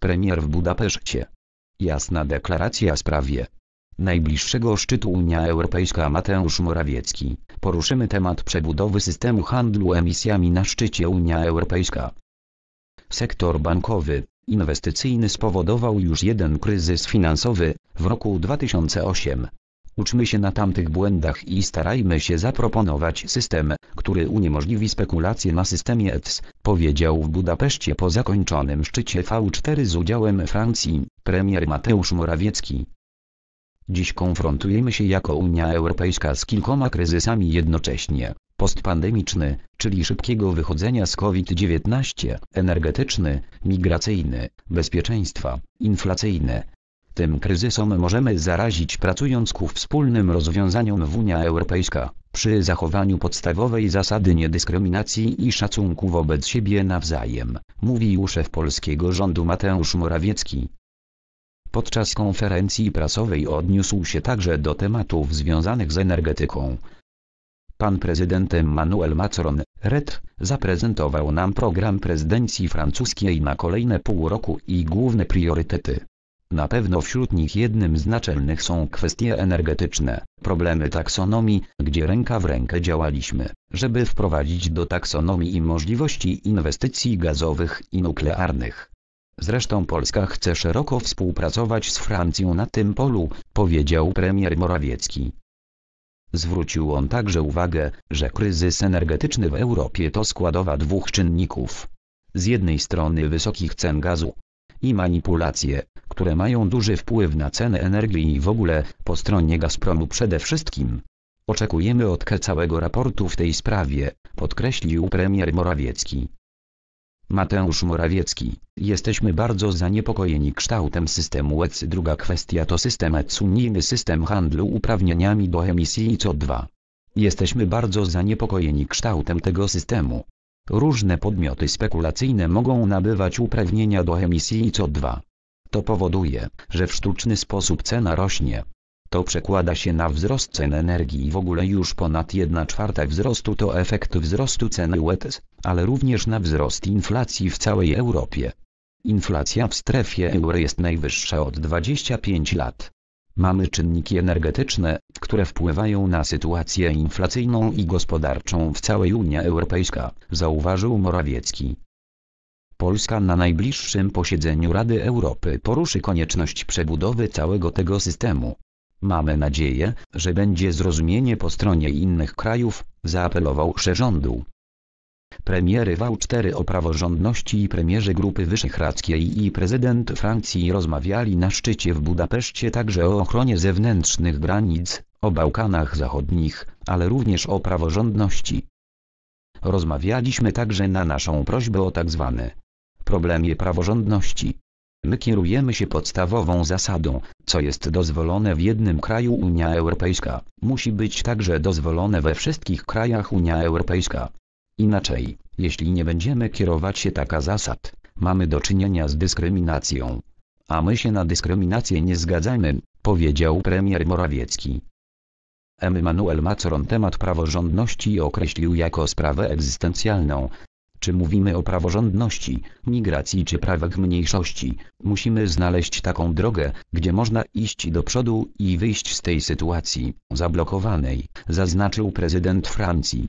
Premier w Budapeszcie. Jasna deklaracja w sprawie najbliższego szczytu Unia Europejska Mateusz Morawiecki. Poruszymy temat przebudowy systemu handlu emisjami na szczycie Unia Europejska. Sektor bankowy, inwestycyjny spowodował już jeden kryzys finansowy w roku 2008. Uczmy się na tamtych błędach i starajmy się zaproponować system, który uniemożliwi spekulacje na systemie ETS, powiedział w Budapeszcie po zakończonym szczycie V4 z udziałem Francji, premier Mateusz Morawiecki. Dziś konfrontujemy się jako Unia Europejska z kilkoma kryzysami jednocześnie. Postpandemiczny, czyli szybkiego wychodzenia z COVID-19, energetyczny, migracyjny, bezpieczeństwa, inflacyjny, tym kryzysom możemy zarazić pracując ku wspólnym rozwiązaniom w Unia Europejska, przy zachowaniu podstawowej zasady niedyskryminacji i szacunku wobec siebie nawzajem, mówił szef polskiego rządu Mateusz Morawiecki. Podczas konferencji prasowej odniósł się także do tematów związanych z energetyką. Pan prezydent Emmanuel Macron, ret zaprezentował nam program prezydencji francuskiej na kolejne pół roku i główne priorytety. Na pewno wśród nich jednym z naczelnych są kwestie energetyczne, problemy taksonomii, gdzie ręka w rękę działaliśmy, żeby wprowadzić do taksonomii i możliwości inwestycji gazowych i nuklearnych. Zresztą Polska chce szeroko współpracować z Francją na tym polu, powiedział premier Morawiecki. Zwrócił on także uwagę, że kryzys energetyczny w Europie to składowa dwóch czynników. Z jednej strony wysokich cen gazu i manipulacje, które mają duży wpływ na cenę energii i w ogóle, po stronie Gazpromu przede wszystkim. Oczekujemy od całego raportu w tej sprawie, podkreślił premier Morawiecki. Mateusz Morawiecki, jesteśmy bardzo zaniepokojeni kształtem systemu EC. Druga kwestia to system EC unijny system handlu uprawnieniami do emisji CO2. Jesteśmy bardzo zaniepokojeni kształtem tego systemu. Różne podmioty spekulacyjne mogą nabywać uprawnienia do emisji CO2. To powoduje, że w sztuczny sposób cena rośnie. To przekłada się na wzrost cen energii i w ogóle już ponad 1 czwarta wzrostu to efekt wzrostu ceny UETS, ale również na wzrost inflacji w całej Europie. Inflacja w strefie euro jest najwyższa od 25 lat. Mamy czynniki energetyczne, które wpływają na sytuację inflacyjną i gospodarczą w całej Unii Europejskiej, zauważył Morawiecki. Polska na najbliższym posiedzeniu Rady Europy poruszy konieczność przebudowy całego tego systemu. Mamy nadzieję, że będzie zrozumienie po stronie innych krajów, zaapelował Szerządu. Premiery wał 4 o praworządności i premierzy Grupy Wyszehradzkiej i prezydent Francji rozmawiali na szczycie w Budapeszcie także o ochronie zewnętrznych granic, o Bałkanach Zachodnich, ale również o praworządności. Rozmawialiśmy także na naszą prośbę o tzw. Tak problemie praworządności. My kierujemy się podstawową zasadą, co jest dozwolone w jednym kraju Unia Europejska, musi być także dozwolone we wszystkich krajach Unia Europejska. Inaczej, jeśli nie będziemy kierować się taka zasad, mamy do czynienia z dyskryminacją. A my się na dyskryminację nie zgadzamy, powiedział premier Morawiecki. Emmanuel Macron temat praworządności określił jako sprawę egzystencjalną, czy mówimy o praworządności, migracji czy prawach mniejszości, musimy znaleźć taką drogę, gdzie można iść do przodu i wyjść z tej sytuacji, zablokowanej, zaznaczył prezydent Francji.